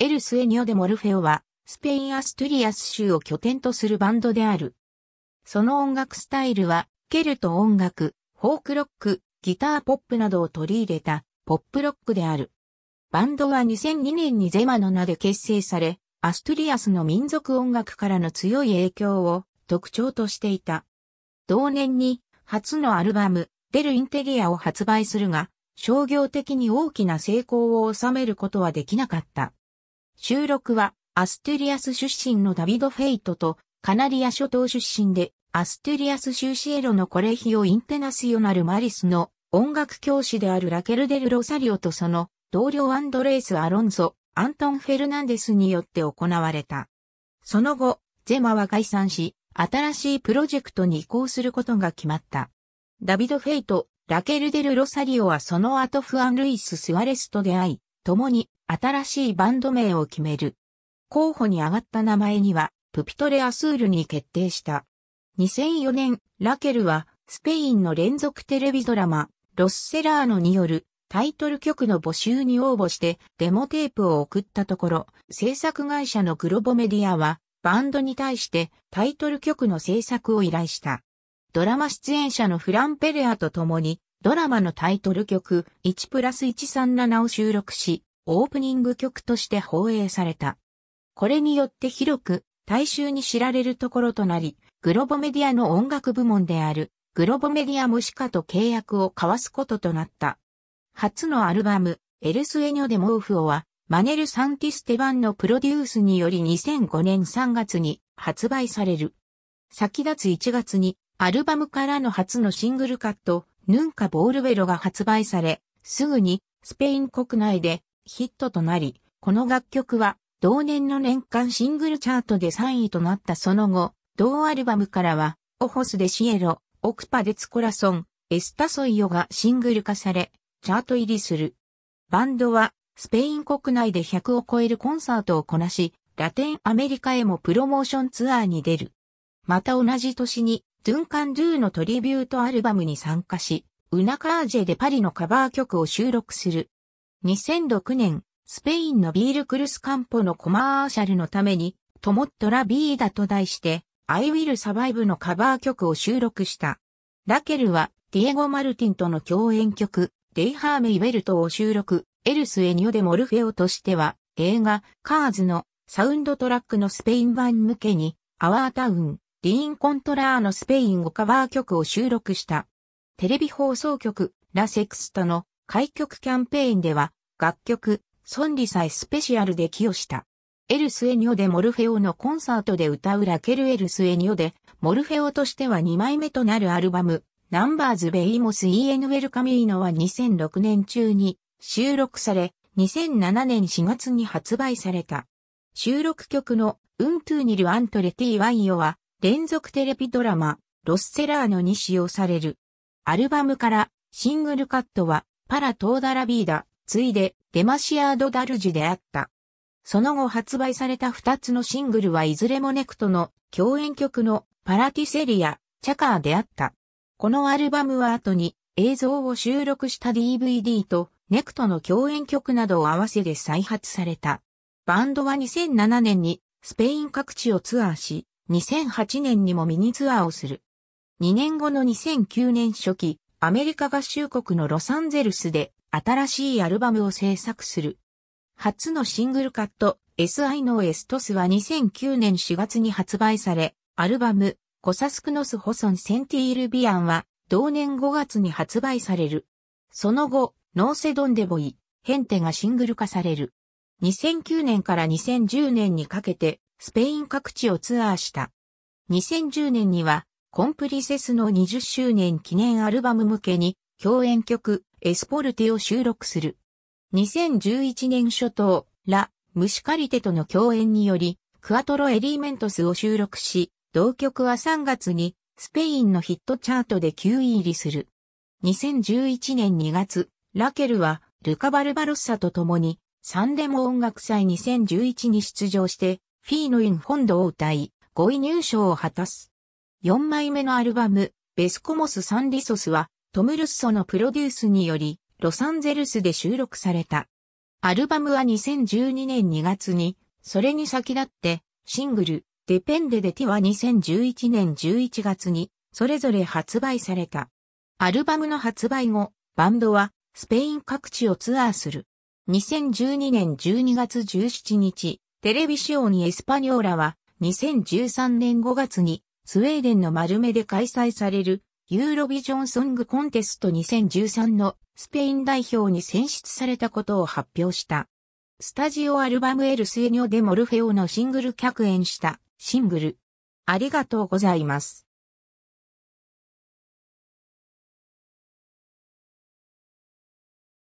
エル・スエニオ・デ・モルフェオは、スペイン・アストゥリアス州を拠点とするバンドである。その音楽スタイルは、ケルト音楽、フォークロック、ギターポップなどを取り入れた、ポップロックである。バンドは2002年にゼマの名で結成され、アストゥリアスの民族音楽からの強い影響を特徴としていた。同年に、初のアルバム、デル・インテリアを発売するが、商業的に大きな成功を収めることはできなかった。収録はアステリアス出身のダビド・フェイトとカナリア諸島出身でアステリアス州シエロのコレヒオ・インテナスヨナル・マリスの音楽教師であるラケル・デル・ロサリオとその同僚アンドレイス・アロンソ、アントン・フェルナンデスによって行われた。その後、ゼマは解散し、新しいプロジェクトに移行することが決まった。ダビド・フェイト、ラケル・デル・ロサリオはその後フアン・ルイス・スアレスと出会い、共に新しいバンド名を決める。候補に上がった名前には、プピトレアスールに決定した。2004年、ラケルは、スペインの連続テレビドラマ、ロスセラーノによるタイトル曲の募集に応募してデモテープを送ったところ、制作会社のグロボメディアは、バンドに対してタイトル曲の制作を依頼した。ドラマ出演者のフランペレアと共に、ドラマのタイトル曲1プラス137を収録し、オープニング曲として放映された。これによって広く大衆に知られるところとなり、グロボメディアの音楽部門であるグロボメディアもシカと契約を交わすこととなった。初のアルバム、エルスエニョデモーフオは、マネル・サンティステバンのプロデュースにより2005年3月に発売される。先立つ1月に、アルバムからの初のシングルカット、ヌンカ・ボールベロが発売され、すぐにスペイン国内でヒットとなり、この楽曲は同年の年間シングルチャートで3位となったその後、同アルバムからは、オホスでシエロ、オクパデツコラソン、エスタソイヨがシングル化され、チャート入りする。バンドは、スペイン国内で100を超えるコンサートをこなし、ラテンアメリカへもプロモーションツアーに出る。また同じ年に、ドゥンカンドゥーのトリビュートアルバムに参加し、ウナカージェでパリのカバー曲を収録する。2006年、スペインのビールクルスカンポのコマーシャルのために、トモットラビーダと題して、I Will Survive のカバー曲を収録した。ラケルは、ディエゴ・マルティンとの共演曲、デイハーメイ・ウェルトを収録、エルス・エニオ・デ・モルフェオとしては、映画、カーズのサウンドトラックのスペイン版向けに、アワータウン、リーン・コントラーのスペイン語カバー曲を収録した。テレビ放送局、ラ・セクスタの開局キャンペーンでは、楽曲、ソンリサイスペシャルで寄与した。エルスエニョでモルフェオのコンサートで歌うラケル・エルスエニョで、モルフェオとしては2枚目となるアルバム、ナンバーズ・ベイモス・イ n エウェルカミーノは2006年中に収録され、2007年4月に発売された。収録曲のウントゥーニル・アントレティ・ワイヨは連続テレビドラマ、ロスセラーノに使用される。アルバムからシングルカットはパラトーダラビーダ、ついでデマシアードダルジであった。その後発売された2つのシングルはいずれもネクトの共演曲のパラティセリア、チャカーであった。このアルバムは後に映像を収録した DVD とネクトの共演曲などを合わせて再発された。バンドは2007年にスペイン各地をツアーし、2008年にもミニツアーをする。2年後の2009年初期、アメリカ合衆国のロサンゼルスで新しいアルバムを制作する。初のシングルカット SI の S ストスは2009年4月に発売され、アルバムコサスクノスホソンセンティールビアンは同年5月に発売される。その後、ノーセドンデボイ、ヘンテがシングル化される。2009年から2010年にかけてスペイン各地をツアーした。2010年にはコンプリセスの20周年記念アルバム向けに共演曲エスポルテを収録する。2011年初頭、ラ・ムシカリテとの共演により、クアトロエリメントスを収録し、同曲は3月にスペインのヒットチャートで9位入りする。2011年2月、ラケルはルカ・バルバロッサと共にサンデモ音楽祭2011に出場して、フィーノ・インフォンドを歌い、5位入賞を果たす。4枚目のアルバム、ベスコモス・サンリソスは、トム・ルッソのプロデュースにより、ロサンゼルスで収録された。アルバムは2012年2月に、それに先立って、シングル、デペンデでティは2011年11月に、それぞれ発売された。アルバムの発売後、バンドは、スペイン各地をツアーする。2012年12月17日、テレビシオにエスパニョーラは、2013年5月に、スウェーデンのマルメで開催されるユーロビジョンソングコンテスト2013のスペイン代表に選出されたことを発表した。スタジオアルバムエルスエニョデモルフェオのシングル客演したシングル。ありがとうございます。